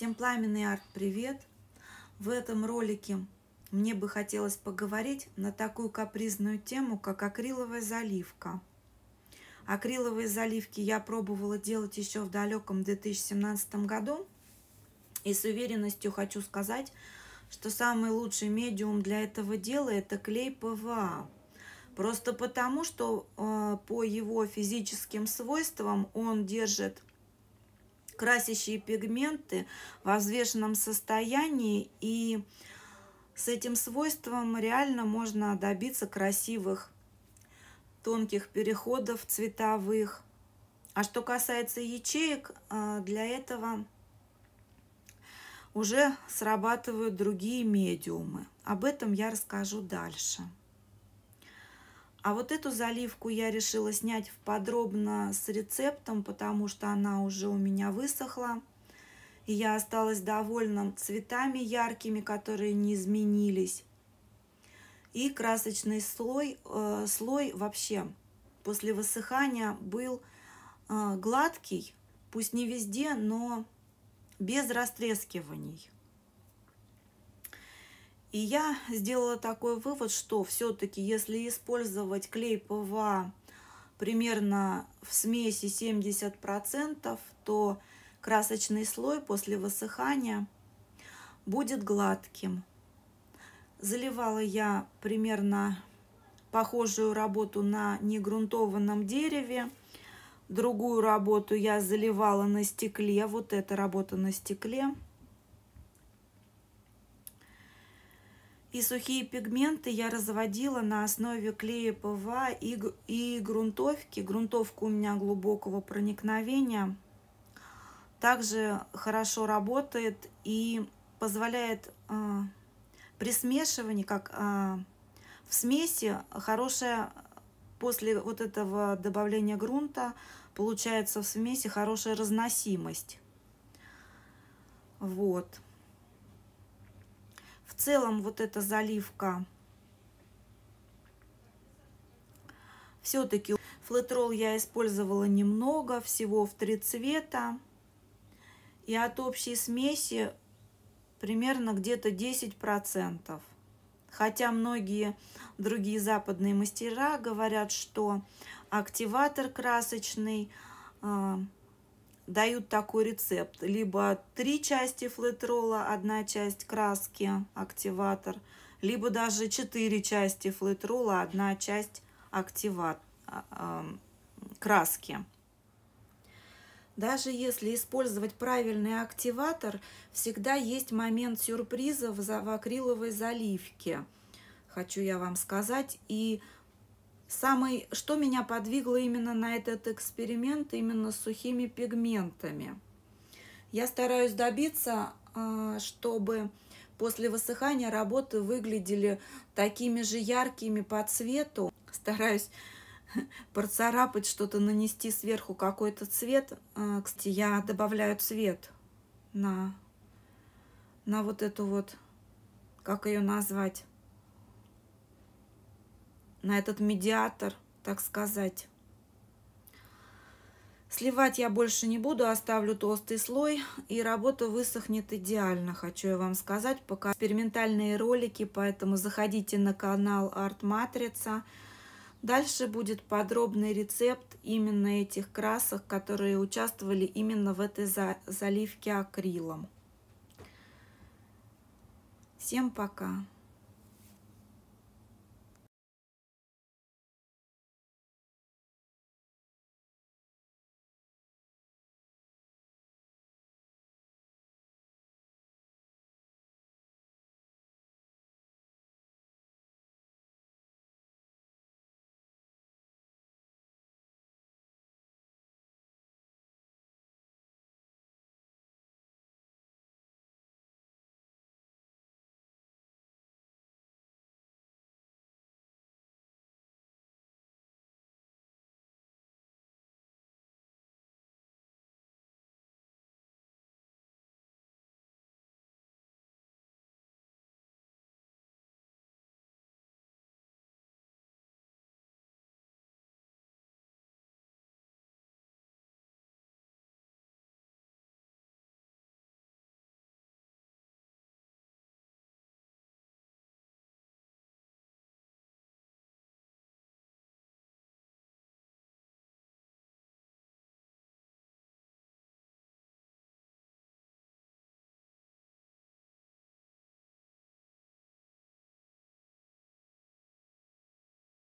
Всем пламенный арт привет! В этом ролике мне бы хотелось поговорить на такую капризную тему, как акриловая заливка. Акриловые заливки я пробовала делать еще в далеком 2017 году. И с уверенностью хочу сказать, что самый лучший медиум для этого дела – это клей ПВА. Просто потому, что э, по его физическим свойствам он держит красящие пигменты в взвешенном состоянии, и с этим свойством реально можно добиться красивых тонких переходов цветовых. А что касается ячеек, а, для этого уже срабатывают другие медиумы. Об этом я расскажу дальше. А вот эту заливку я решила снять подробно с рецептом, потому что она уже у меня высохла. И я осталась довольна цветами яркими, которые не изменились. И красочный слой, э, слой вообще после высыхания был э, гладкий, пусть не везде, но без растрескиваний. И я сделала такой вывод, что все-таки если использовать клей ПВА примерно в смеси 70%, то красочный слой после высыхания будет гладким. Заливала я примерно похожую работу на негрунтованном дереве. Другую работу я заливала на стекле. Вот эта работа на стекле. И сухие пигменты я разводила на основе клея ПВА и, и грунтовки. Грунтовка у меня глубокого проникновения. Также хорошо работает и позволяет э, при смешивании, как э, в смеси, хорошая после вот этого добавления грунта получается в смеси хорошая разносимость. Вот целом вот эта заливка все-таки флетрол я использовала немного, всего в три цвета. И от общей смеси примерно где-то 10%. Хотя многие другие западные мастера говорят, что активатор красочный а, дают такой рецепт. Либо три части флетрола, одна часть краски, активатор, либо даже четыре части флетрола, одна часть активат, э, краски. Даже если использовать правильный активатор, всегда есть момент сюрпризов в акриловой заливке. Хочу я вам сказать. И Самый, что меня подвигло именно на этот эксперимент, именно с сухими пигментами. Я стараюсь добиться, а, чтобы после высыхания работы выглядели такими же яркими по цвету. Стараюсь процарапать что-то, нанести сверху какой-то цвет. А, кстати, я добавляю цвет на, на вот эту вот, как ее назвать, на этот медиатор, так сказать. Сливать я больше не буду, оставлю толстый слой, и работа высохнет идеально, хочу я вам сказать, пока экспериментальные ролики, поэтому заходите на канал Арт Матрица. Дальше будет подробный рецепт именно этих красок, которые участвовали именно в этой заливке акрилом. Всем пока!